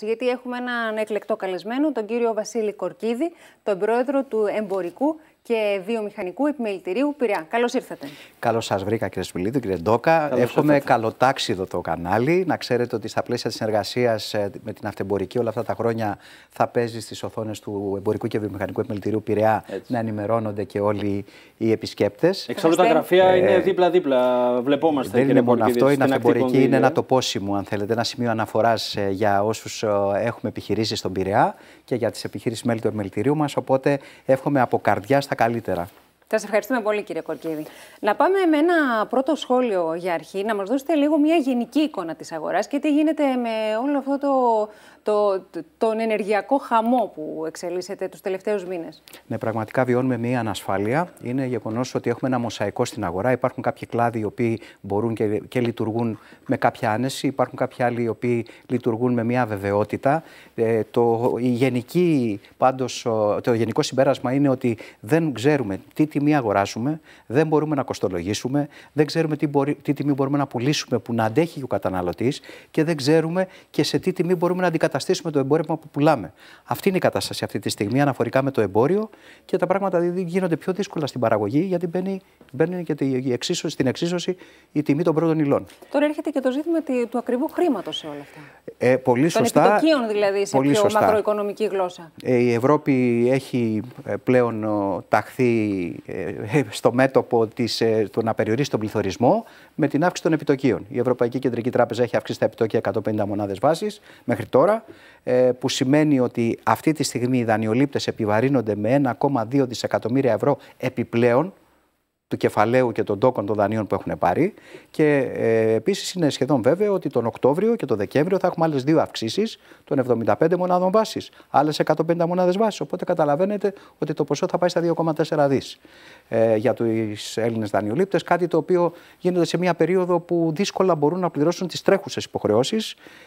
Γιατί έχουμε έναν εκλεκτό καλεσμένο, τον κύριο Βασίλη Κορκίδη, τον πρόεδρο του Εμπορικού και βιομηχανικού επιμελητηρίου Πειραιά. Καλώς ήρθατε. Καλώς σας βρήκα, κύριε Σπιλίδη, κύριε Ντόκα. Καλώς Εύχομαι καλοτάξιδο το κανάλι. Να ξέρετε ότι στα πλαίσια της συνεργασίας ε, με την αυτεμπορική όλα αυτά τα χρόνια θα παίζει στις οθόνες του εμπορικού και βιομηχανικού επιμελητηρίου Πειραιά Έτσι. να ενημερώνονται και όλοι οι επισκέπτες. Εξάλλου τα γραφεία ε... είναι δίπλα-δίπλα. Βλεπόμαστε. Δεν είναι μόνο αυτό. Η αυτεμπορική είναι ένα τοπόσιμο, αν θέλετε, ένα σημείο αναφοράς ε, για όσους ε, έχουμε επιχειρήσει στον Πειραιά και για τις επιχειρήσει μέλη του επιμελητηρίου μας. Οπότε εύχομαι από καρδιά στα καλύτερα. Σα ευχαριστούμε πολύ, κύριε Κορκίδη. Να πάμε με ένα πρώτο σχόλιο για αρχή, να μας δώσετε λίγο μια γενική εικόνα της αγοράς και τι γίνεται με όλο αυτό το το, τον ενεργειακό χαμό που εξελίσσεται τους τελευταίους μήνες. Ναι, πραγματικά βιώνουμε μία ανασφάλεια. Είναι γεγονός ότι έχουμε ένα μοσαϊκό στην αγορά. Υπάρχουν κάποιοι κλάδοι οι οποίοι μπορούν και, και λειτουργούν με κάποια άνεση. Υπάρχουν κάποιοι άλλοι οι οποίοι λειτουργούν με μία βεβαιότητα. Ε, το, η πάντως, το γενικό συμπέρασμα είναι ότι δεν ξέρουμε τι τιμή αγοράζουμε, δεν μπορούμε να κοστολογήσουμε, δεν ξέρουμε τι, μπορεί, τι τιμή μπορούμε να πουλήσουμε που να αντέχει ο καταναλωτής και δεν ξέρουμε και σε τι τιμή μπορούμε να αντικαταστήσουμε αντικαταστήσουμε το εμπόρευμα που πουλάμε. Αυτή είναι η κατάσταση αυτή τη στιγμή αναφορικά με το εμπόριο και τα πράγματα γίνονται πιο δύσκολα στην παραγωγή γιατί μπαίνει, μπαίνει και τη, εξίσωση, στην εξίσωση η τιμή των πρώτων υλών. Τώρα έρχεται και το ζήτημα του ακριβού χρήματος σε όλα αυτά. Ε, πολύ σωστά. Των επιτοκίων δηλαδή σε πιο μακροοικονομική γλώσσα. Ε, η Ευρώπη έχει ε, πλέον ταχθεί ε, στο μέτωπο της, του να περιορίσει τον πληθωρισμό με την αύξηση των επιτοκίων. Η Ευρωπαϊκή Κεντρική Τράπεζα έχει αυξήσει τα επιτόκια 150 μονάδες βάσης μέχρι τώρα. Ε, που σημαίνει ότι αυτή τη στιγμή οι δανειολήπτες επιβαρύνονται με 1,2 δισεκατομμύρια ευρώ επιπλέον του κεφαλαίου και των τόκων των δανείων που έχουν πάρει. Και ε, επίσης είναι σχεδόν βέβαιο ότι τον Οκτώβριο και τον Δεκέμβριο θα έχουμε άλλες δύο αυξήσεις των 75 μονάδων βάσης, άλλες 150 μονάδες βάσης. Οπότε καταλαβαίνετε ότι το ποσό θα πάει στα 2,4 δις ε, για τους Έλληνες δανειολήπτες. Κάτι το οποίο γίνεται σε μια περίοδο που δύσκολα μπορούν να πληρώσουν τις τρέχουσες υποχρεώσεις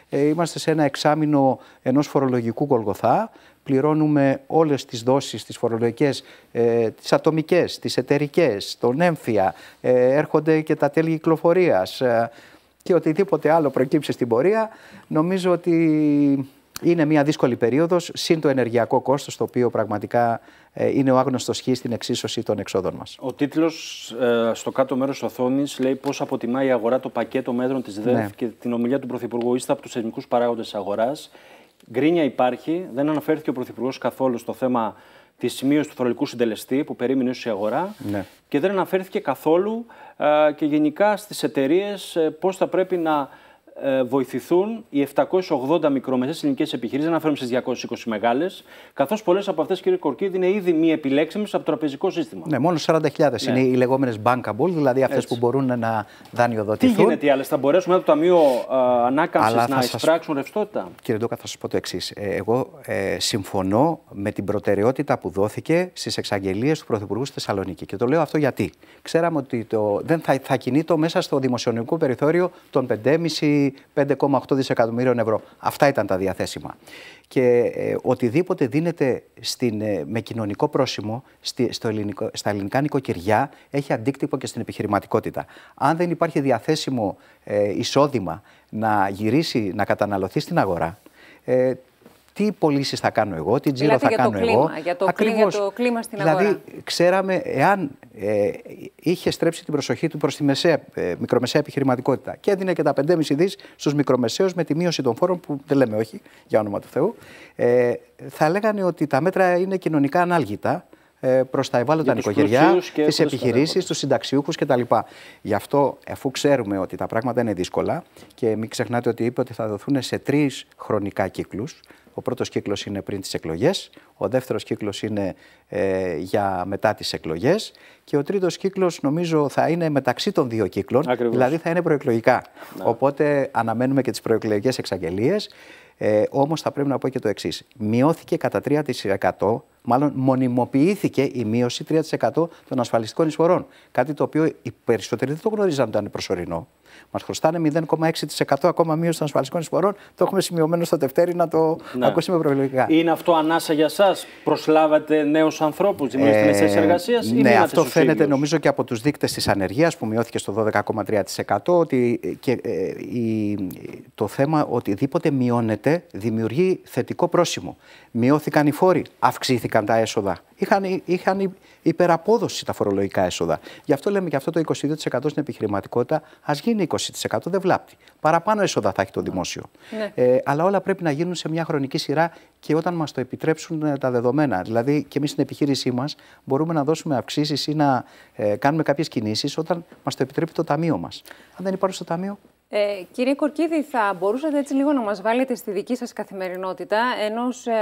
ε, είμαστε σε ένα εξάμεινο ενός φορολογικού Γολγοθά. Πληρώνουμε όλες τις δόσεις, τις φορολογικές, ε, τις ατομικές, τις εταιρικές, τον έμφυα, ε, έρχονται και τα τέλη κυκλοφορίας ε, και οτιδήποτε άλλο προκύψει στην πορεία. Νομίζω ότι είναι μια δύσκολη περίοδος, συν το ενεργειακό κόστος, το οποίο πραγματικά ε, είναι ο άγνωστος χ στην εξίσωση των εξόδων μας. Ο τίτλος ε, στο κάτω μέρος του οθόνης λέει πώς αποτιμάει η αγορά το πακέτο μέτρων της ΔΕΦ ναι. και την ομιλία του Πρωθυπουργού. Είστε από τους εθνικούς παράγοντες αγοράς. Γκρίνια υπάρχει, δεν αναφέρθηκε ο Πρωθυπουργός καθόλου στο θέμα της σημείωσης του θρολικού συντελεστή που περίμενε η αγορά ναι. και δεν αναφέρθηκε καθόλου ε, και γενικά στις εταιρείες πώς θα πρέπει να ε, βοηθηθούν οι 780 μικρομεσαίες ελληνικές επιχειρήσεις, να στι στις 220 μεγάλες, καθώς πολλές από αυτές, κύριε Κορκίδη, είναι ήδη μη επιλέξιμες από το τραπεζικό σύστημα. Ναι, μόνο 40.000 ναι. είναι οι λεγόμενες bankable, δηλαδή αυτές που μπορούν να δανειοδοτηθούν. Τι γίνεται οι άλλες, θα μπορέσουν από το Ταμείο ε, Ανάκαμψης να σας... εισπράξουν ρευστότητα. Κύριε Ντόκα, θα σας πω το εξής. Ε, εγώ ε, συμφωνώ με την προτεραιότητα που δόθηκε στις εξαγγελίες του Πρωθυπουργού στη Θεσσαλονίκη. Και το λέω αυτό γιατί. Ξέραμε ότι το, δεν θα, θα κινεί μέσα στο δημοσιονομικό περιθώριο των 5,5 5,8 δισεκατομμυρίων ευρώ. Αυτά ήταν τα διαθέσιμα. Και ε, οτιδήποτε δίνεται στην, ε, με κοινωνικό πρόσημο στο ελληνικό, στα ελληνικά νοικοκυριά έχει αντίκτυπο και στην επιχειρηματικότητα. Αν δεν υπάρχει διαθέσιμο ε, εισόδημα να γυρίσει, να καταναλωθεί στην αγορά, τι πωλήσεις θα κάνω εγώ, τι τζίρο θα κάνω εγώ. Για το, για το κλίμα στην δηλαδή, αγορά. Δηλαδή, ξέραμε εάν ε, είχε στρέψει την προσοχή του προς τη μεσαία, ε, μικρομεσαία επιχειρηματικότητα και έδινε και τα 5,5 δις στους μικρομεσαίους με τη μείωση των φόρων, που δεν λέμε όχι, για όνομα του Θεού, ε, θα λέγανε ότι τα μέτρα είναι κοινωνικά ανάλγητα ε, προς τα ευάλωτα νοικοκυριά, τι επιχειρήσει, τους συνταξιούχους κτλ. Γι' αυτό, αφού ξέρουμε ότι τα πράγματα είναι δύσκολα και μην ξεχνάτε ότι είπε ότι θα δοθούν σε τρεις χρονικά κύκλους, ο πρώτος κύκλος είναι πριν τις εκλογές, ο δεύτερος κύκλος είναι ε, για μετά τις εκλογές. και ο τρίτος κύκλος νομίζω θα είναι μεταξύ των δύο κύκλων, δηλαδή θα είναι προεκλογικά. Ναι. Οπότε αναμένουμε και τις προεκλογικές εξαγγελίες. Ε, Όμως θα πρέπει να πω και το εξής. Μειώθηκε κατά 3%, μάλλον μονιμοποιήθηκε η μείωση 3% των ασφαλιστικών εισφορών. Κάτι το οποίο οι περισσότεροι δεν το γνωρίζαν ότι ήταν προσωρινό. Μας χρωστάνε 0,6% ακόμα μείωση των ασφαλιστικών εισφορών. Το έχουμε σημειωμένο στο Δευτέρι να το ναι. ακούσουμε προεκλογικά. Είναι αυτό ανάσα για εσά. Προσλάβατε νέους ανθρώπους, δημιουργήσατε ε, θέσεις εργασίας. Ναι, αυτό φαίνεται νομίζω και από τους δείκτες της ανεργίας που μειώθηκε στο 12,3%. Ότι ε, και, ε, η, το θέμα οτιδήποτε μειώνεται δημιουργεί θετικό πρόσημο. Μειώθηκαν οι φόροι, αυξήθηκαν τα έσοδα. Είχαν, είχαν υπεραπόδοση τα φορολογικά έσοδα. Γι' αυτό λέμε και αυτό το 22% στην επιχειρηματικότητα ας γίνει είναι 20%, δεν βλάπτει. Παραπάνω έσοδα θα έχει το δημόσιο. Ναι. Ε, αλλά όλα πρέπει να γίνουν σε μια χρονική σειρά και όταν μας το επιτρέψουν ε, τα δεδομένα. Δηλαδή, και εμείς στην επιχείρησή μας μπορούμε να δώσουμε αυξήσεις ή να ε, κάνουμε κάποιες κινήσεις όταν μας το επιτρέπει το ταμείο μας. Αν δεν υπάρχει στο ταμείο, ε, κύριε Κορκίδη, θα μπορούσατε έτσι λίγο να μας βάλετε στη δική σας καθημερινότητα ενός ε,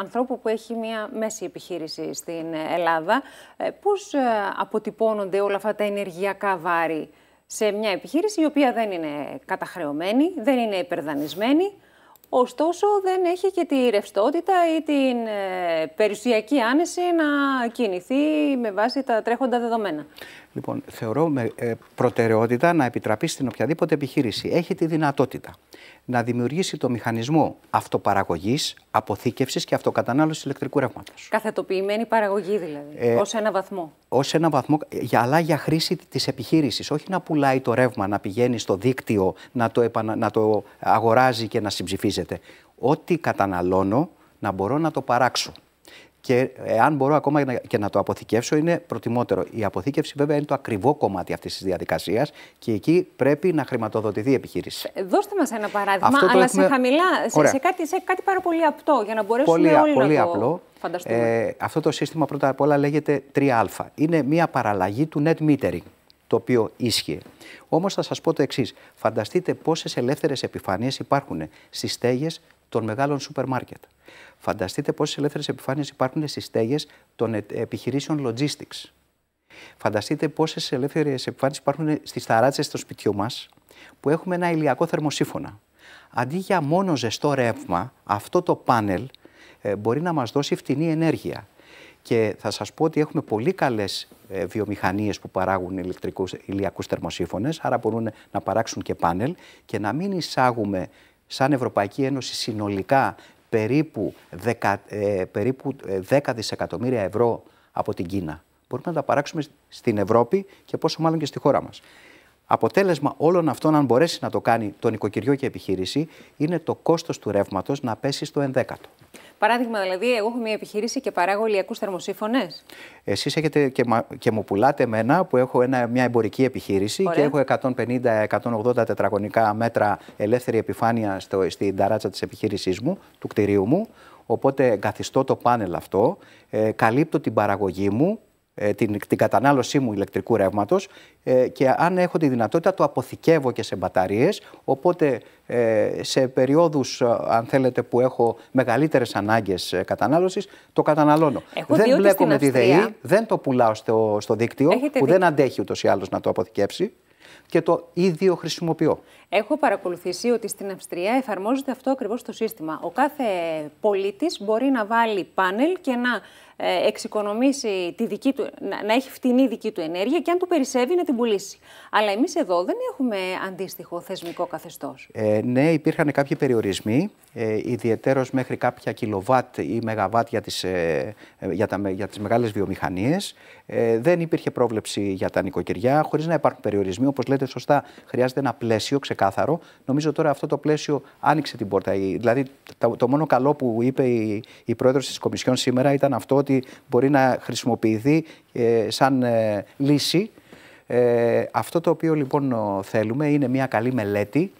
ανθρώπου που έχει μια μέση επιχείρηση στην Ελλάδα. Ε, πώς αποτυπώνονται όλα αυτά τα ενεργειακά βάρη σε μια επιχείρηση η οποία δεν είναι καταχρεωμένη, δεν είναι υπερδανισμένη, ωστόσο δεν έχει και τη ρευστότητα ή την ε, περιουσιακή άνεση να κινηθεί με βάση τα τρέχοντα δεδομένα. Λοιπόν, θεωρώ με ε, προτεραιότητα να επιτραπεί στην οποιαδήποτε επιχείρηση έχει τη δυνατότητα να δημιουργήσει το μηχανισμό αυτοπαραγωγής, αποθήκευσης και αυτοκατανάλωσης ηλεκτρικού ρεύματος. Καθετοποιημένη παραγωγή δηλαδή, ε, ως ένα βαθμό. Ως ένα βαθμό, αλλά για χρήση της επιχείρησης. Όχι να πουλάει το ρεύμα, να πηγαίνει στο δίκτυο, να το, να το αγοράζει και να συμψηφίζεται. Ό,τι καταναλώνω να μπορώ να το παράξω και αν μπορώ ακόμα και να το αποθηκεύσω, είναι προτιμότερο. Η αποθήκευση, βέβαια, είναι το ακριβό κομμάτι αυτής της διαδικασίας και εκεί πρέπει να χρηματοδοτηθεί η επιχείρηση. Ε, δώστε μας ένα παράδειγμα, αλλά έχουμε... σε χαμηλά, σε, κάτι, σε πάρα πολύ απτό, για να μπορέσουμε πολύ, όλοι πολύ να το φανταστούμε. Ε, αυτό το σύστημα πρώτα απ' όλα λέγεται 3α. Είναι μια παραλλαγή του net metering το οποίο ίσχυε. Όμως θα σας πω το εξής. Φανταστείτε πόσες ελεύθερες επιφανείες υπάρχουν στις στέγες των μεγάλων σούπερ μάρκετ. Φανταστείτε πόσες ελεύθερες επιφάνειες υπάρχουν στις στέγες των επιχειρήσεων logistics. Φανταστείτε πόσες ελεύθερες επιφάνειες υπάρχουν στις ταράτσες του σπιτιού μας που έχουμε ένα ηλιακό θερμοσύφωνα. Αντί για μόνο ζεστό ρεύμα, αυτό το πάνελ ε, μπορεί να μας δώσει φτηνή ενέργεια. Και θα σας πω ότι έχουμε πολύ καλές ε, βιομηχανίες που παράγουν ηλεκτρικούς, ηλιακούς άρα μπορούν να παράξουν και πάνελ και να μην εισάγουμε σαν Ευρωπαϊκή Ένωση συνολικά περίπου 10, ε, περίπου 10 ε, δισεκατομμύρια ευρώ από την Κίνα. Μπορούμε να τα παράξουμε στην Ευρώπη και πόσο μάλλον και στη χώρα μας. Αποτέλεσμα όλων αυτών, αν μπορέσει να το κάνει το νοικοκυριό και επιχείρηση, είναι το κόστος του ρεύματος να πέσει στο ενδέκατο. Παράδειγμα, δηλαδή, εγώ έχω μια επιχείρηση και παράγω ηλιακούς θερμοσύφωνες. Εσείς έχετε και, και μου πουλάτε εμένα που έχω ένα, μια εμπορική επιχείρηση και έχω 150-180 τετραγωνικά μέτρα ελεύθερη επιφάνεια στο, στην ταράτσα της επιχείρησής μου, του κτηρίου μου. Οπότε καθιστώ το πάνελ αυτό, ε, καλύπτω την παραγωγή μου, ε, την, την κατανάλωσή μου ηλεκτρικού ρεύματος ε, και αν έχω τη δυνατότητα το αποθηκεύω και σε μπαταρίες. Οπότε ε, σε περιόδους, αν θέλετε, που έχω μεγαλύτερες ανάγκες κατανάλωσης, το καταναλώνω. δεν μπλέκω με τη ΔΕΗ, δεν το πουλάω στο, στο δίκτυο που δεν αντέχει ούτως ή άλλως να το αποθηκεύσει και το ίδιο χρησιμοποιώ. Έχω παρακολουθήσει ότι στην Αυστρία εφαρμόζεται αυτό ακριβώς το σύστημα. Ο κάθε πολίτης μπορεί να βάλει πάνελ και να ε, εξοικονομήσει τη δική του, να έχει φτηνή δική του ενέργεια και αν του περισσεύει να την πουλήσει. Αλλά εμείς εδώ δεν έχουμε αντίστοιχο θεσμικό καθεστώς. Ε, ναι, υπήρχαν κάποιοι περιορισμοί, ε, ιδιαίτερω μέχρι κάποια κιλοβάτ ή μεγαβάτ για τις ε, για για τις μεγάλες βιομηχανίες. Ε, δεν υπήρχε πρόβλεψη για τα νοικοκυριά, χωρίς να υπάρχουν περιορισμοί. Όπως λέτε σωστά, χρειάζεται ένα πλαίσιο ξεκάθαρο ξεκάθαρο. Νομίζω τώρα αυτό το πλαίσιο άνοιξε την πόρτα. Δηλαδή, το μόνο καλό που είπε η, η πρόεδρος της Κομισιόν σήμερα ήταν αυτό ότι μπορεί να χρησιμοποιηθεί ε, σαν ε, λύση. Ε, αυτό το οποίο λοιπόν θέλουμε είναι μια καλή μελέτη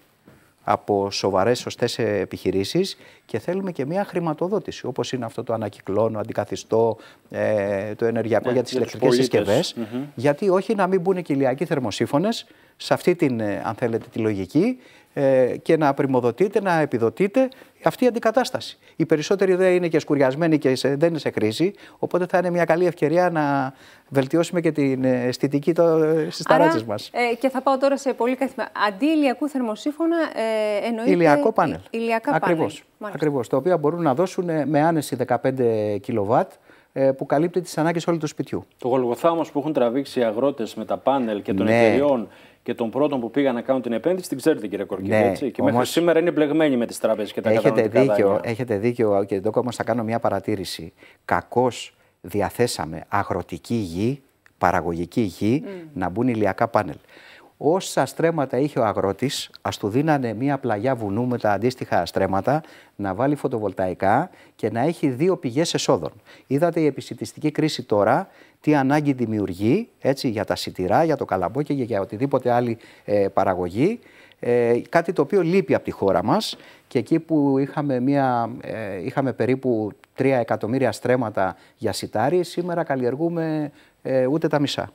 από σοβαρές σωστές επιχειρήσεις και θέλουμε και μια χρηματοδότηση όπως είναι αυτό το ανακυκλώνο, αντικαθιστώ, ε, το ενεργειακό ναι, για τις για ηλεκτρικές συσκευές. Mm -hmm. Γιατί όχι να μην μπουν κοιλιακοί θερμοσύφωνες σε αυτή την, ε, αν θέλετε, τη λογική ε, και να πρημοδοτείτε, να επιδοτείτε αυτή η αντικατάσταση. Οι περισσότεροι δεν είναι και σκουριασμένοι και δεν είναι σε κρίση, οπότε θα είναι μια καλή ευκαιρία να βελτιώσουμε και την ε, αισθητική στι ταράτσε μας. Ε, και θα πάω τώρα σε πολύ καθημερινά. Αντί ηλιακού θερμοσύφωνα, ε, εννοείται. Ηλιακό πάνελ. Ηλιακά Ακριβώς. πάνελ. Ακριβώς. Τα οποία μπορούν να δώσουν με άνεση 15 κιλοβάτ που καλύπτει τις ανάγκες όλου του σπιτιού. Το γολγοθά που έχουν τραβήξει οι αγρότες με τα πάνελ και των ναι. εταιριών και των πρώτων που πήγαν να κάνουν την επένδυση, την ξέρετε κύριε Κορκίδη. Ναι, έτσι. Και όμως... μέχρι σήμερα είναι μπλεγμένοι με τις τράπεζες και τα έχετε δίκιο, Έχετε δίκιο, κύριε Ντόκο, όμως θα κάνω μια παρατήρηση. Κακώς διαθέσαμε αγροτική γη, παραγωγική γη, να μπουν ηλιακά πάνελ όσα στρέμματα είχε ο αγρότης, ας του δίνανε μία πλαγιά βουνού με τα αντίστοιχα στρέμματα, να βάλει φωτοβολταϊκά και να έχει δύο πηγές εσόδων. Είδατε η επισητιστική κρίση τώρα τι ανάγκη δημιουργεί έτσι, για τα σιτηρά, για το καλαμπό και για οτιδήποτε άλλη ε, παραγωγή. Ε, κάτι το οποίο λείπει από τη χώρα μας και εκεί που είχαμε, μια, ε, είχαμε περίπου 3 εκατομμύρια στρέμματα για σιτάρι, σήμερα καλλιεργούμε ε, ούτε τα μισά.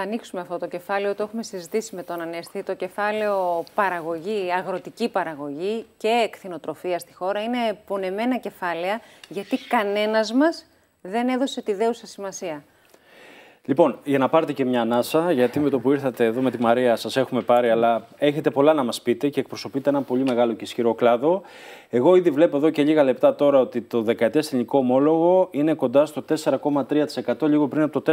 Θα ανοίξουμε αυτό το κεφάλαιο, το έχουμε συζητήσει με τον Ανέστη. Το κεφάλαιο παραγωγή, αγροτική παραγωγή και εκθυνοτροφία στη χώρα είναι πονεμένα κεφάλαια γιατί κανένας μας δεν έδωσε τη δέουσα σημασία. Λοιπόν, για να πάρετε και μια ανάσα, γιατί με το που ήρθατε εδώ με τη Μαρία σας έχουμε πάρει, αλλά έχετε πολλά να μας πείτε και εκπροσωπείτε ένα πολύ μεγάλο και ισχυρό κλάδο. Εγώ ήδη βλέπω εδώ και λίγα λεπτά τώρα ότι το 14 ελληνικό ομόλογο είναι κοντά στο 4,3%, λίγο πριν από το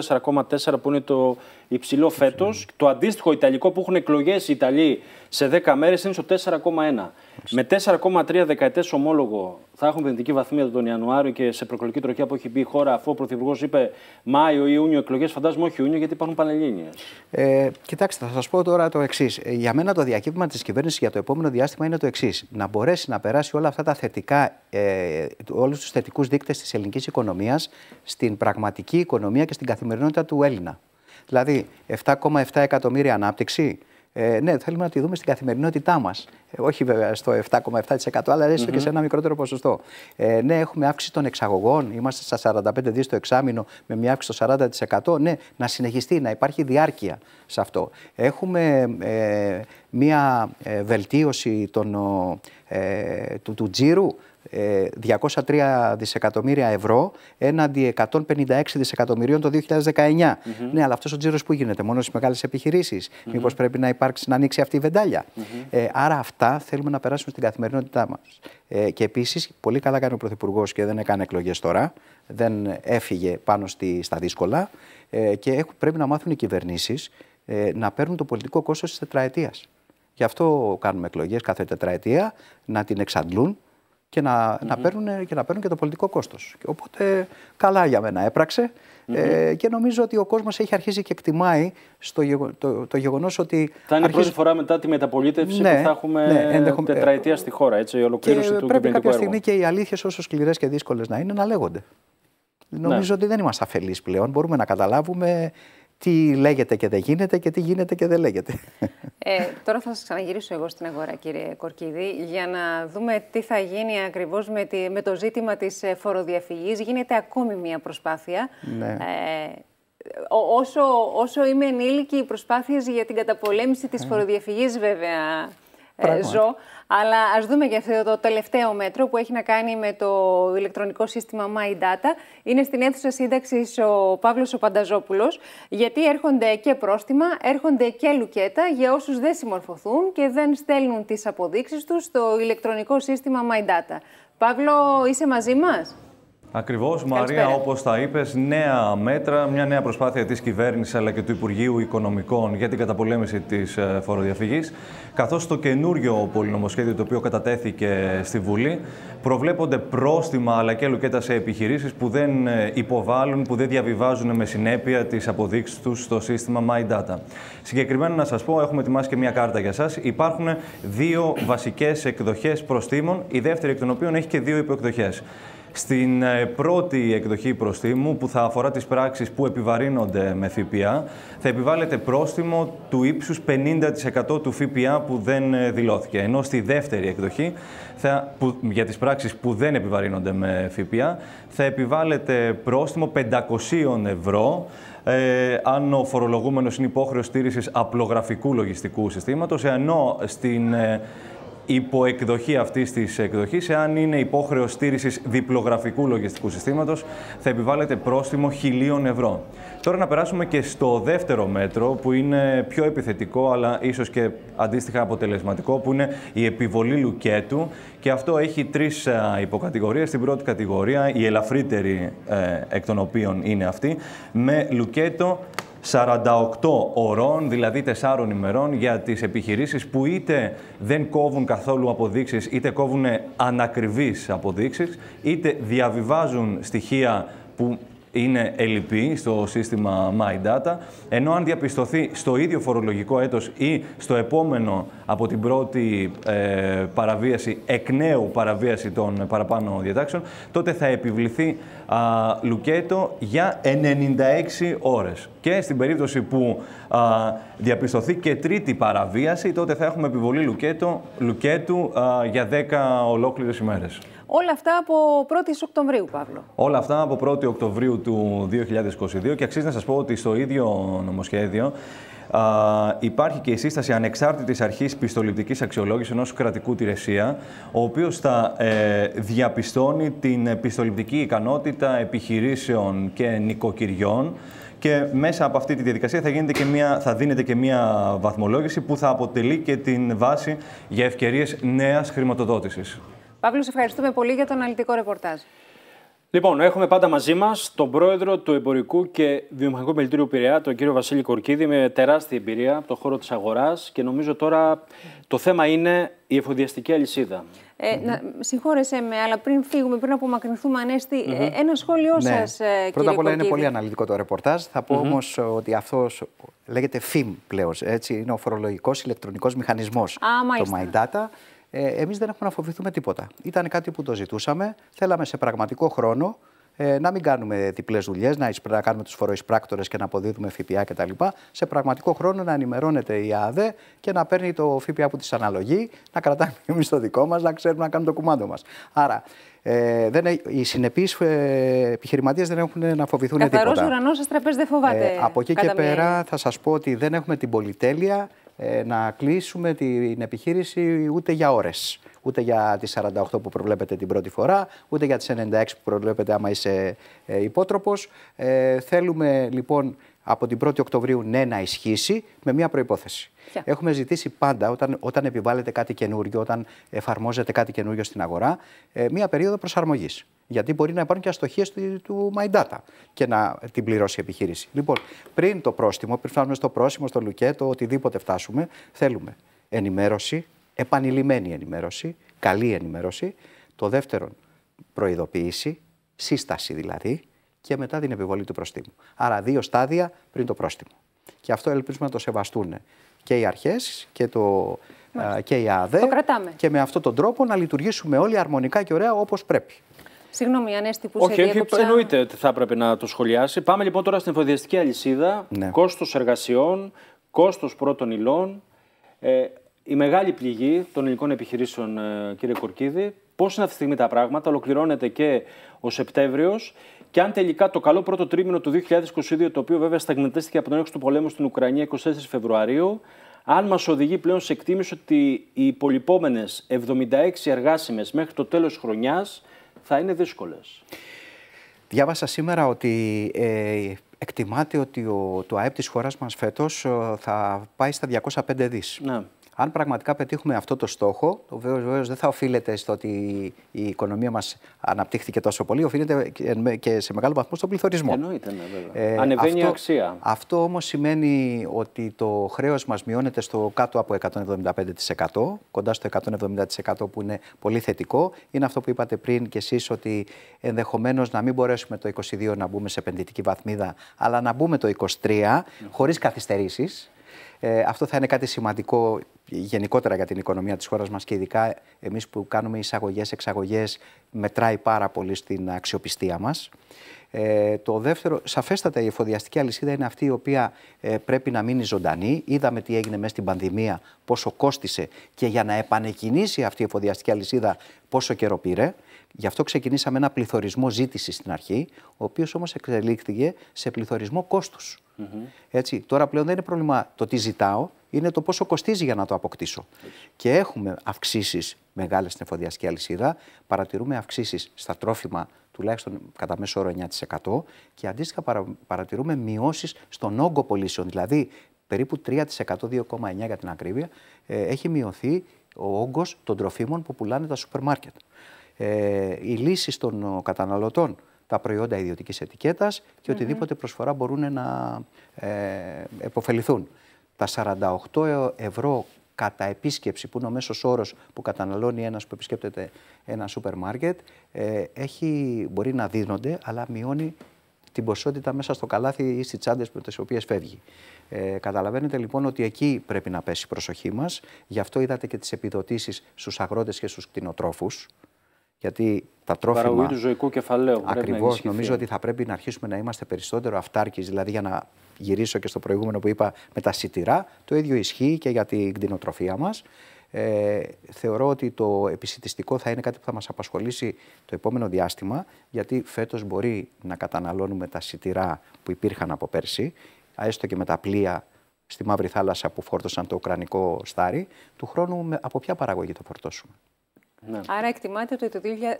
4,4% που είναι το υψηλό φέτος. Το αντίστοιχο Ιταλικό που έχουν εκλογές οι Ιταλοί σε 10 μέρες είναι στο 4,1. Με 4,3 δεκαετές ομόλογο θα έχουμε πεντητική βαθμία τον Ιανουάριο και σε προεκλογική τροχιά που έχει μπει η χώρα, αφού ο Πρωθυπουργός είπε Μάιο ή Ιούνιο εκλογές, φαντάζομαι όχι Ιούνιο γιατί υπάρχουν πανελλήνιες. Ε, κοιτάξτε, θα σας πω τώρα το εξής. Ε, για μένα το διακύβημα της κυβέρνησης για το επόμενο διάστημα είναι το εξής. Να μπορέσει να περάσει όλα αυτά τα θετικά, ε, όλους τους θετικούς δείκτες της ελληνικής οικονομίας στην πραγματική οικονομία και στην καθημερινότητα του Έλληνα. Δηλαδή 7,7 εκατομμύρια ανάπτυξη, ε, ναι, θέλουμε να τη δούμε στην καθημερινότητά μας. Ε, όχι βέβαια στο 7,7% αλλά έστω και σε ένα μικρότερο ποσοστό. Ε, ναι, έχουμε αύξηση των εξαγωγών. Είμαστε στα 45 δις το εξάμεινο με μια αύξηση στο 40%. Ναι, να συνεχιστεί, να υπάρχει διάρκεια σε αυτό. Έχουμε ε, μια ε, βελτίωση των, του, του τζίρου 203 δισεκατομμύρια ευρώ έναντι 156 δισεκατομμυρίων το 2019. Ναι, αλλά αυτός ο τζίρος που γίνεται, μόνο στις μεγάλες επιχειρήσεις. Μήπως πρέπει να υπάρξει, να ανοίξει αυτή η βενταλια Ε, άρα αυτά θέλουμε να περάσουμε στην καθημερινότητά μας. Ε, και επίσης, πολύ καλά κάνει ο Πρωθυπουργός και δεν έκανε εκλογές τώρα. Δεν έφυγε πάνω στη, στα δύσκολα. Ε, και έχουν, πρέπει να μάθουν οι κυβερνήσεις ε, να παίρνουν το πολιτικό κόστος της τετραετίας. Γι' αυτό κάνουμε εκλογές κάθε τετραετία, να την εξαντλούν και να, να, παίρνουν, και να παίρνουν και το πολιτικό κόστος. Οπότε καλά για μένα Ε, και νομίζω ότι ο κόσμος έχει αρχίσει και εκτιμάει στο, το, το γεγονός ότι. Θα είναι η πρώτη φορά μετά τη μεταπολίτευση ναι, που θα έχουμε ναι, ε, τετραετία στη χώρα, έτσι, η ολοκλήρωση και του Πρέπει κάποια στιγμή και οι αλήθειες, όσο σκληρές και δύσκολες να είναι, να λέγονται. Ναι. Νομίζω ότι δεν είμαστε αφελείς πλέον. Μπορούμε να καταλάβουμε τι λέγεται και δεν γίνεται και τι γίνεται και δεν λέγεται. Ε, τώρα θα σας ξαναγυρίσω εγώ στην αγορά κύριε Κορκίδη για να δούμε τι θα γίνει ακριβώς με, με το ζήτημα της ε, φοροδιαφυγής. Γίνεται ακόμη μια προσπάθεια. Ναι. Ε, όσο, όσο είμαι ενήλικη, οι προσπάθειες για την καταπολέμηση της ε. φοροδιαφυγής βέβαια ε, ζω. Αλλά ας δούμε και αυτό το τελευταίο μέτρο που έχει να κάνει με το ηλεκτρονικό σύστημα My Είναι στην αίθουσα σύνταξης ο Παύλος ο Πανταζόπουλος, γιατί έρχονται και πρόστιμα, έρχονται και λουκέτα για όσους δεν συμμορφωθούν και δεν στέλνουν τις αποδείξεις τους στο ηλεκτρονικό σύστημα My Data. Παύλο, είσαι μαζί μας? Ακριβώς, Μαρία, όπως τα είπες, νέα μέτρα, μια νέα προσπάθεια της κυβέρνησης αλλά και του Υπουργείου Οικονομικών για την καταπολέμηση της ε, φοροδιαφυγής. Καθώς το καινούριο πολυνομοσχέδιο το οποίο κατατέθηκε στη Βουλή, προβλέπονται πρόστιμα αλλά και λουκέτα σε επιχειρήσεις που δεν ε, υποβάλλουν, που δεν διαβιβάζουν με συνέπεια τις αποδείξεις τους στο σύστημα My Data. Συγκεκριμένα να σας πω, έχουμε ετοιμάσει και μια κάρτα για εσά. Υπάρχουν δύο βασικές εκδοχές προστήμων, η δεύτερη εκ των οποίων έχει και δύο υποεκδοχές στην ε, πρώτη εκδοχή προστίμου που θα αφορά τις πράξεις που επιβαρύνονται με ΦΠΑ θα επιβάλλεται πρόστιμο του ύψους 50% του ΦΠΑ που δεν ε, δηλώθηκε. Ενώ στη δεύτερη εκδοχή θα, για τις πράξεις που δεν επιβαρύνονται με ΦΠΑ θα επιβάλλεται πρόστιμο 500 ευρώ ε, αν ο φορολογούμενος είναι υπόχρεος στήριξης απλογραφικού λογιστικού συστήματος, ενώ στην ε, υποεκδοχή αυτής της εκδοχής, εάν είναι υπόχρεος στήριξη διπλογραφικού λογιστικού συστήματος, θα επιβάλλεται πρόστιμο χιλίων ευρώ. Τώρα να περάσουμε και στο δεύτερο μέτρο, που είναι πιο επιθετικό, αλλά ίσως και αντίστοιχα αποτελεσματικό, που είναι η επιβολή λουκέτου. Και αυτό έχει τρεις ε, υποκατηγορίες. Στην πρώτη κατηγορία, η ελαφρύτερη ε, εκ των οποίων είναι αυτή, με λουκέτο 48 ωρών, δηλαδή 4 ημερών, για τις επιχειρήσεις που είτε δεν κόβουν καθόλου αποδείξεις, είτε κόβουν ανακριβείς αποδείξεις, είτε διαβιβάζουν στοιχεία που είναι ελλειπή στο σύστημα MyData, ενώ αν διαπιστωθεί στο ίδιο φορολογικό έτος ή στο επόμενο από την πρώτη ε, παραβίαση, εκ νέου παραβίαση των παραπάνω διατάξεων, τότε θα επιβληθεί λουκέτο για 96 ώρες. Και στην περίπτωση που διαπιστωθεί και τρίτη παραβίαση, τότε θα έχουμε επιβολή λουκέτο, λουκέτου για 10 ολόκληρες ημέρες. Όλα αυτά από 1η Οκτωβρίου, Παύλο. Όλα αυτά από 1η Οκτωβρίου του 2022 και αξίζει να σας πω ότι στο ίδιο νομοσχέδιο υπάρχει και η σύσταση ανεξάρτητης αρχής πιστοληπτικής αξιολόγησης ενός κρατικού τηρεσία, ο οποίος θα ε, διαπιστώνει την πιστοληπτική ικανότητα επιχειρήσεων και νοικοκυριών και μέσα από αυτή τη διαδικασία θα, γίνεται και μια, θα δίνεται και μια βαθμολόγηση που θα αποτελεί και την βάση για ευκαιρίες νέας χρηματοδότησης. Παύλος, ευχαριστούμε πολύ για το αναλυτικό ρεπορτάζ. Λοιπόν, έχουμε πάντα μαζί μας τον πρόεδρο του Εμπορικού και Βιομηχανικού Μελητήριου Πειραιά, τον κύριο Βασίλη Κορκίδη, με τεράστια εμπειρία από τον χώρο της αγοράς. Και νομίζω τώρα το θέμα είναι η εφοδιαστική αλυσίδα. Ε, mm -hmm. με, αλλά πριν φύγουμε, πριν απομακρυνθούμε, Ανέστη, mm -hmm. ένα σχόλιο ναι. σας, κύριε Πρώτα απ' όλα είναι πολύ αναλυτικό το ρεπορτάζ. Θα πω mm -hmm. όμως ότι αυτός λέγεται FIM πλέον. Έτσι, είναι ο φορολογικός ηλεκτρονικός μηχανισμός. Το My Data ε, εμείς δεν έχουμε να φοβηθούμε τίποτα. Ήταν κάτι που το ζητούσαμε, θέλαμε σε πραγματικό χρόνο ε, να μην κάνουμε διπλές δουλειές, να, να κάνουμε τους φοροεισπράκτορες και να αποδίδουμε ΦΠΑ κτλ. Σε πραγματικό χρόνο να ενημερώνεται η ΑΔΕ και να παίρνει το ΦΠΑ που της αναλογεί, να κρατάμε εμείς το δικό μας, να ξέρουμε να κάνουμε το κουμάντο μας. Άρα ε, δεν, οι συνεπείς ε, επιχειρηματίες δεν έχουν να φοβηθούν Καθαρός τίποτα. Καθαρό ουρανό, σα τραπέζι δεν φοβάται. από εκεί και πέρα θα σας πω ότι δεν έχουμε την πολυτέλεια ε, να κλείσουμε την επιχείρηση ούτε για ώρες. Ούτε για τις 48 που προβλέπετε την πρώτη φορά, ούτε για τις 96 που προβλέπετε άμα είσαι ε, υπότροπος. Ε, θέλουμε λοιπόν από την 1η Οκτωβρίου ναι να ισχύσει με μια προϋπόθεση. Έχουμε ζητήσει πάντα όταν, όταν επιβάλλεται κάτι καινούριο, όταν εφαρμόζεται κάτι καινούριο στην αγορά, ε, μια περίοδο προσαρμογής. Γιατί μπορεί να υπάρχουν και αστοχίες του, του My Data και να την πληρώσει η επιχείρηση. Λοιπόν, πριν το πρόστιμο, πριν φτάσουμε στο πρόστιμο, στο λουκέτο, οτιδήποτε φτάσουμε, θέλουμε ενημέρωση, επανειλημμένη ενημέρωση, καλή ενημέρωση. Το δεύτερον, προειδοποίηση, σύσταση δηλαδή, και μετά την επιβολή του προστίμου. Άρα, δύο στάδια πριν το πρόστιμο. Και αυτό ελπίζουμε να το σεβαστούν και οι αρχές και το και η ΑΔΕ. Το κρατάμε. Και με αυτόν τον τρόπο να λειτουργήσουμε όλοι αρμονικά και ωραία όπως πρέπει. Συγγνώμη, Ανέστη, που Όχι, Όχι, εννοείται ότι θα έπρεπε να το σχολιάσει. Πάμε λοιπόν τώρα στην εφοδιαστική αλυσίδα, ναι. κόστος εργασιών, κόστος πρώτων υλών. Ε, η μεγάλη πληγή των ελληνικών επιχειρήσεων, ε, κύριε Κορκίδη, πώς είναι αυτή τη στιγμή τα πράγματα, ολοκληρώνεται και ο Σεπτέμβριος και αν τελικά το καλό πρώτο τρίμηνο του 2022, το οποίο βέβαια σταγνητέστηκε από τον έξω του πολέμου στην Ουκρανία 24 Φεβρουαρίου, αν μας οδηγεί πλέον σε εκτίμηση ότι οι υπολοιπόμενες 76 εργάσιμες μέχρι το τέλος χρονιάς θα είναι δύσκολες. Διάβασα σήμερα ότι ε, εκτιμάται ότι το ΑΕΠ της χώρας μας φέτος ε, θα πάει στα 205 δις. Ναι. Αν πραγματικά πετύχουμε αυτό το στόχο, το βέβαιο δεν θα οφείλεται στο ότι η οικονομία μας αναπτύχθηκε τόσο πολύ, οφείλεται και σε μεγάλο βαθμό στον πληθωρισμό. Εννοείται, ναι, βέβαια. Ε, Ανεβαίνει αυτό, η αξία. Αυτό όμως σημαίνει ότι το χρέος μας μειώνεται στο κάτω από 175%, κοντά στο 170% που είναι πολύ θετικό. Είναι αυτό που είπατε πριν κι εσείς, ότι ενδεχομένως να μην μπορέσουμε το 2022 να μπούμε σε επενδυτική βαθμίδα, αλλά να μπούμε το 2023 ναι. χωρίς καθυστερήσεις. Ε, αυτό θα είναι κάτι σημαντικό γενικότερα για την οικονομία της χώρας μας και ειδικά εμείς που κάνουμε εισαγωγές, εξαγωγές, μετράει πάρα πολύ στην αξιοπιστία μας. Ε, το δεύτερο, σαφέστατα η εφοδιαστική αλυσίδα είναι αυτή η οποία ε, πρέπει να μείνει ζωντανή. Είδαμε τι έγινε μέσα στην πανδημία, πόσο κόστησε και για να επανεκκινήσει αυτή η εφοδιαστική αλυσίδα πόσο καιρό πήρε. Γι' αυτό ξεκινήσαμε ένα πληθωρισμό ζήτησης στην αρχή, ο οποίος όμως εξελίχθηκε σε πληθωρισμό κόστους. Mm-hmm. Έτσι, τώρα πλέον δεν είναι πρόβλημα το τι ζητάω, είναι το πόσο κοστίζει για να το αποκτήσω. Και έχουμε αυξήσεις μεγάλες στην εφοδιαστική αλυσίδα. Παρατηρούμε αυξήσεις στα τρόφιμα τουλάχιστον κατά μέσο όρο 9% και αντίστοιχα παρατηρούμε μειώσεις στον όγκο πωλήσεων. Δηλαδή, περίπου 3%, 2,9% για την ακρίβεια, ε, έχει μειωθεί ο όγκος των τροφίμων που πουλάνε τα σούπερ μάρκετ. Ε, οι λύσει των καταναλωτών τα προϊόντα ιδιωτικής ετικέτας και οτιδήποτε mm -hmm. προσφορά μπορούν να ε, επωφεληθούν. Τα 48 ευρώ κατά επίσκεψη, που είναι ο μέσος όρος που καταναλώνει ένας που επισκέπτεται ένα σούπερ μάρκετ, ε, έχει, μπορεί να δίνονται, αλλά μειώνει την ποσότητα μέσα στο καλάθι ή στις τσάντες με τις οποίες φεύγει. Ε, καταλαβαίνετε λοιπόν ότι εκεί πρέπει να πέσει η προσοχή μας. Γι' αυτό είδατε και τις επιδοτήσεις στους αγρότες και στους κτηνοτρόφους. Γιατί τα τρόφιμα. Παραγωγή του ζωικού κεφαλαίου. Ακριβώ. Νομίζω ότι θα πρέπει να αρχίσουμε να είμαστε περισσότερο αυτάρκης. Δηλαδή, για να γυρίσω και στο προηγούμενο που είπα με τα σιτηρά, το ίδιο ισχύει και για την κτηνοτροφία μας. Ε, θεωρώ ότι το επισητιστικό θα είναι κάτι που θα μας απασχολήσει το επόμενο διάστημα, γιατί φέτος μπορεί να καταναλώνουμε τα σιτηρά που υπήρχαν από πέρσι, έστω και με τα πλοία στη Μαύρη Θάλασσα που φόρτωσαν το ουκρανικό στάρι, του χρόνου από ποια παραγωγή το φορτώσουμε. Ναι. Άρα εκτιμάτε ότι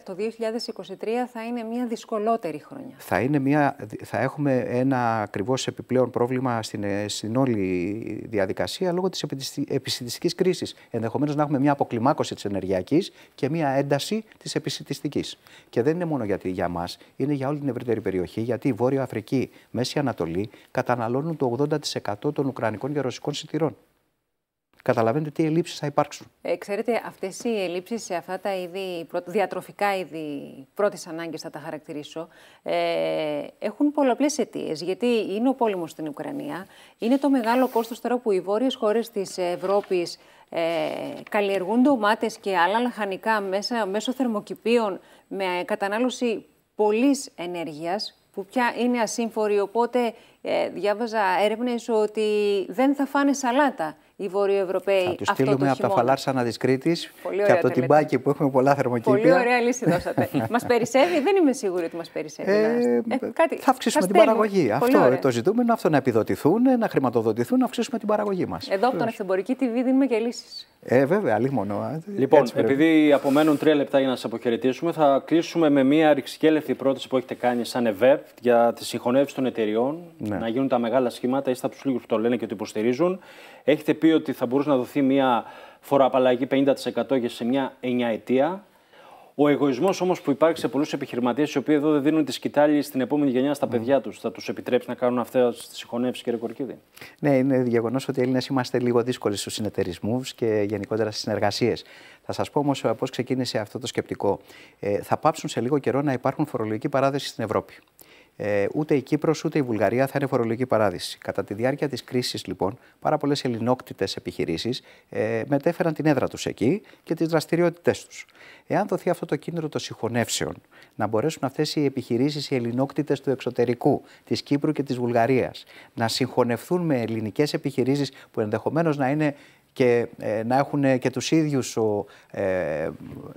το 2023 θα είναι μια δυσκολότερη χρονιά. Θα, είναι μια, θα έχουμε ένα ακριβώς επιπλέον πρόβλημα στην, ε, στην όλη διαδικασία λόγω της επισητιστικής κρίσης. Ενδεχομένως να έχουμε μια αποκλιμάκωση της ενεργειακής και μια ένταση της επισητιστικής. Και δεν είναι μόνο γιατί για μας, είναι για όλη την ευρύτερη περιοχή, γιατί η Βόρεια Αφρική, Μέση Ανατολή καταναλώνουν το 80% των Ουκρανικών και Ρωσικών σιτηρών καταλαβαίνετε τι ελλείψεις θα υπάρξουν. Ε, ξέρετε, αυτές οι ελλείψεις σε αυτά τα είδη, διατροφικά είδη πρώτης ανάγκης θα τα χαρακτηρίσω, ε, έχουν πολλαπλές αιτίες. γιατί είναι ο πόλεμος στην Ουκρανία, είναι το μεγάλο κόστος τώρα που οι βόρειες χώρες της Ευρώπης ε, καλλιεργούν ντομάτες και άλλα λαχανικά μέσα, μέσω θερμοκηπίων με κατανάλωση πολλής ενέργειας, που πια είναι ασύμφοροι, οπότε ε, διάβαζα έρευνες ότι δεν θα φάνε σαλάτα οι Βορειοευρωπαίοι. Θα τους στείλουμε το από τα φαλάρσανα τη Κρήτη και από το Τιμπάκι που έχουμε πολλά θερμοκήπια. Πολύ ωραία λύση δώσατε. μας περισσεύει, δεν είμαι σίγουρη ότι μας περισσεύει. Ε, ε, κάτι... Θα αυξήσουμε την παραγωγή. Πολύ αυτό ωραία. το ζητούμε, αυτό να επιδοτηθούν, να χρηματοδοτηθούν, να αυξήσουμε την παραγωγή μας. Εδώ από τον Ευθεμπορική TV δίνουμε και λύσεις. Ε, βέβαια, μόνο. Λοιπόν, επειδή απομένουν τρία λεπτά για να σας αποχαιρετήσουμε, θα κλείσουμε με μία ρηξικέλευτη πρόταση που έχετε κάνει σαν ΕΒΕΠ για τη συγχωνεύση των εταιριών, ναι. να γίνουν τα μεγάλα σχήματα, είστε από τους λίγους που το λένε και το υποστηρίζουν. Έχετε πει ότι θα μπορούσε να δοθεί μια φοροαπαλλαγή 50% για σε μια εννιά ετία. Ο εγωισμός όμως που υπάρχει σε πολλούς επιχειρηματίες, οι οποίοι εδώ δεν δίνουν τη σκητάλη στην επόμενη γενιά στα παιδιά τους, θα τους επιτρέψει να κάνουν αυτέ τι συγχωνεύσεις, κύριε Κορκίδη. Ναι, είναι γεγονός ότι οι Έλληνες είμαστε λίγο δύσκολοι στους συνεταιρισμούς και γενικότερα στις συνεργασίες. Θα σας πω όμως πώς ξεκίνησε αυτό το σκεπτικό. Ε, θα πάψουν σε λίγο καιρό να υπάρχουν φορολογικοί παράδεισοι στην Ευρώπη. Ε, ούτε η Κύπρος ούτε η Βουλγαρία θα είναι φορολογική παράδειση. Κατά τη διάρκεια της κρίσης, λοιπόν, πάρα πολλές ελληνόκτητες επιχειρήσεις ε, μετέφεραν την έδρα τους εκεί και τις δραστηριότητές τους. Εάν δοθεί αυτό το κίνδυνο των συγχωνεύσεων, να μπορέσουν αυτές οι επιχειρήσεις, οι ελληνόκτητες του εξωτερικού, της Κύπρου και της Βουλγαρίας, να συγχωνευθούν με ελληνικές επιχειρήσεις που ενδεχομένως να είναι και ε, να έχουν ε, και τους ίδιους ε,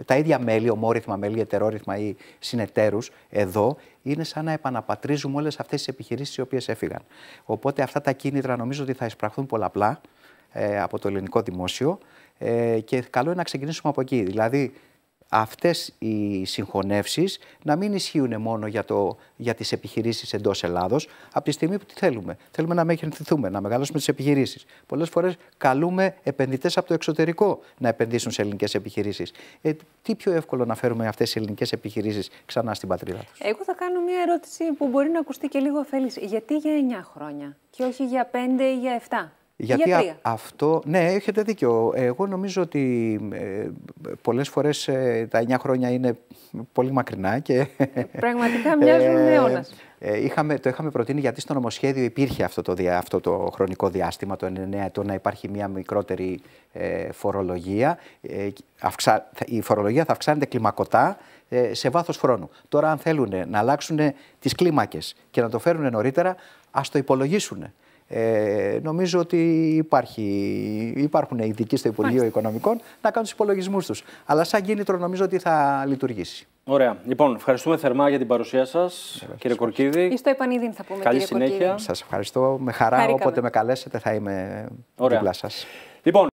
τα ίδια μέλη, ομόρυθμα μέλη, ετερόρυθμα ή συνεταίρους εδώ, είναι σαν να επαναπατρίζουμε όλες αυτές τις επιχειρήσεις οι οποίες έφυγαν. Οπότε αυτά τα κίνητρα νομίζω ότι θα εισπραχθούν πολλαπλά από το ελληνικό δημόσιο και καλό είναι να ξεκινήσουμε από εκεί. Δηλαδή αυτές οι συγχωνεύσεις να μην ισχύουν μόνο για, το, για τις επιχειρήσεις εντός Ελλάδος από τη στιγμή που τι θέλουμε. Θέλουμε να μεγενθυνθούμε, να μεγαλώσουμε τις επιχειρήσεις. Πολλές φορές καλούμε επενδυτές από το εξωτερικό να επενδύσουν σε ελληνικές επιχειρήσεις. Ε, τι πιο εύκολο να φέρουμε αυτές οι ελληνικές επιχειρήσεις ξανά στην πατρίδα τους. Εγώ θα κάνω μια ερώτηση που μπορεί να ακουστεί και λίγο αφέλης. Γιατί για 9 χρόνια και όχι για 5 ή για 7. Γιατί αυτό. Ναι, έχετε δίκιο. Εγώ νομίζω ότι ε, πολλές φορές ε, τα 9 χρόνια είναι πολύ μακρινά. Και, Πραγματικά μοιάζουν ε, αιώνα. Ε, το είχαμε προτείνει γιατί στο νομοσχέδιο υπήρχε αυτό το, αυτό το χρονικό διάστημα το 9 ετών να υπάρχει μια μικρότερη ε, φορολογία. Ε, Αυξα, η φορολογία θα αυξάνεται κλιμακωτά σε βάθος χρόνου. Τώρα αν θέλουν να αλλάξουν τις κλίμακες και να το φέρουν νωρίτερα, ας το υπολογίσουν. Ε, νομίζω ότι υπάρχει, υπάρχουν ειδικοί στο Υπουργείο Οικονομικών να κάνουν τους υπολογισμούς τους. Αλλά σαν κίνητρο νομίζω ότι θα λειτουργήσει. Ωραία. Λοιπόν, ευχαριστούμε θερμά για την παρουσία σας, κύριε Κορκίδη. Ή στο επανίδιν θα πούμε. Καλή συνέχεια. Σας ευχαριστώ. Με χαρά. Όποτε με καλέσετε θα είμαι δίπλα σας. Λοιπόν.